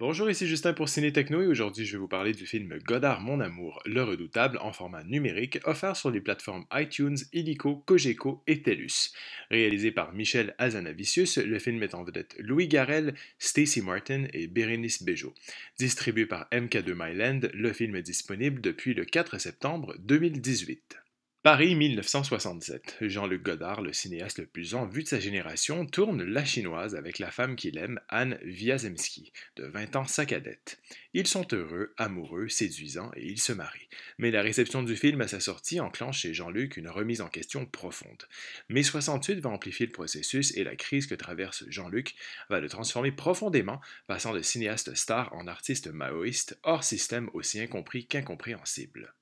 Bonjour, ici Justin pour Ciné Techno et aujourd'hui je vais vous parler du film Godard Mon Amour, le redoutable en format numérique offert sur les plateformes iTunes, Illico, Cogeco et TELUS. Réalisé par Michel Azanavicius, le film met en vedette Louis Garrel, Stacey Martin et Bérénice Bejo. Distribué par MK2 Myland, le film est disponible depuis le 4 septembre 2018. Paris 1967. Jean-Luc Godard, le cinéaste le plus en vue de sa génération, tourne La Chinoise avec la femme qu'il aime, Anne Wiazemski, de 20 ans sa cadette. Ils sont heureux, amoureux, séduisants et ils se marient. Mais la réception du film à sa sortie enclenche chez Jean-Luc une remise en question profonde. Mais 68 va amplifier le processus et la crise que traverse Jean-Luc va le transformer profondément, passant de cinéaste star en artiste maoïste hors système aussi incompris qu'incompréhensible.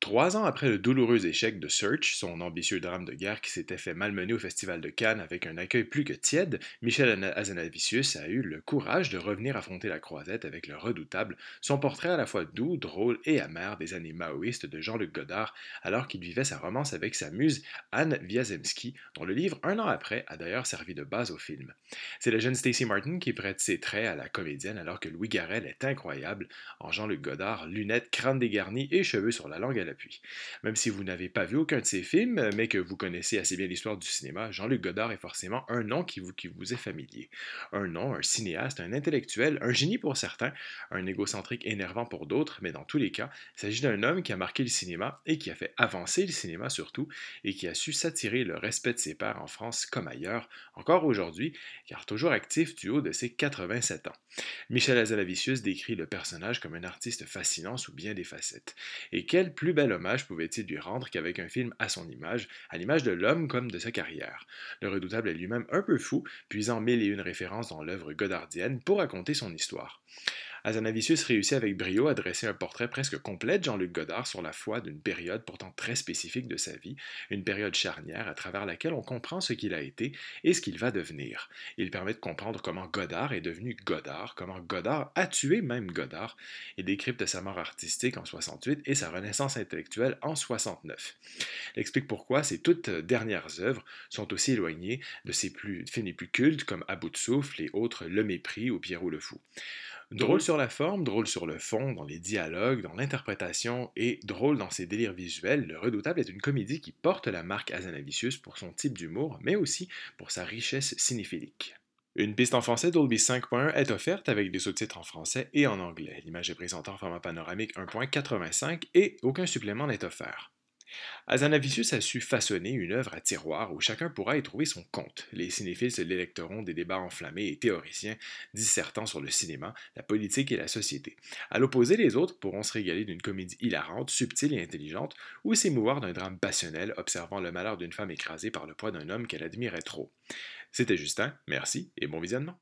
Trois ans après le douloureux échec de Search, son ambitieux drame de guerre qui s'était fait malmener au Festival de Cannes avec un accueil plus que tiède, Michel Azanavicius a eu le courage de revenir affronter la croisette avec le redoutable, son portrait à la fois doux, drôle et amer des années maoïstes de Jean-Luc Godard, alors qu'il vivait sa romance avec sa muse Anne Wiazemski, dont le livre, un an après, a d'ailleurs servi de base au film. C'est la jeune Stacey Martin qui prête ses traits à la comédienne alors que Louis Garrel est incroyable, en Jean-Luc Godard, lunettes, crâne dégarni et cheveux sur la langue à même si vous n'avez pas vu aucun de ses films, mais que vous connaissez assez bien l'histoire du cinéma, Jean-Luc Godard est forcément un nom qui vous, est familier. Un nom, un cinéaste, un intellectuel, un génie pour certains, un égocentrique énervant pour d'autres, mais dans tous les cas, il s'agit d'un homme qui a marqué le cinéma et qui a fait avancer le cinéma surtout, et qui a su s'attirer le respect de ses pairs en France comme ailleurs, encore aujourd'hui, car toujours actif du haut de ses 87 ans. Michel Azalavicius décrit le personnage comme un artiste fascinant sous bien des facettes. Et quelle plus belle hommage pouvait-il lui rendre qu'avec un film à son image, à l'image de l'homme comme de sa carrière Le redoutable est lui-même un peu fou, puisant mille et une références dans l'œuvre godardienne pour raconter son histoire. Azanavicius réussit avec brio à dresser un portrait presque complet de Jean-Luc Godard sur la foi d'une période pourtant très spécifique de sa vie, une période charnière à travers laquelle on comprend ce qu'il a été et ce qu'il va devenir. Il permet de comprendre comment Godard est devenu Godard, comment Godard a tué même Godard, et décrypte sa mort artistique en 68 et sa renaissance intellectuelle en 69. Il explique pourquoi ses toutes dernières œuvres sont aussi éloignées de ses plus, films les plus cultes comme À bout de souffle et autres Le mépris ou Pierrot le fou. Drôle sur la forme, drôle sur le fond, dans les dialogues, dans l'interprétation et drôle dans ses délires visuels, Le Redoutable est une comédie qui porte la marque Azanavicius pour son type d'humour, mais aussi pour sa richesse cinéphilique. Une piste en français Dolby 5.1 est offerte avec des sous-titres en français et en anglais. L'image est présentée en format panoramique 1.85 et aucun supplément n'est offert. Azanavicius a su façonner une œuvre à tiroir où chacun pourra y trouver son compte. Les cinéphiles se l'électoront des débats enflammés et théoriciens dissertant sur le cinéma, la politique et la société. À l'opposé, les autres pourront se régaler d'une comédie hilarante, subtile et intelligente, ou s'émouvoir d'un drame passionnel observant le malheur d'une femme écrasée par le poids d'un homme qu'elle admirait trop. C'était Justin, merci et bon visionnement.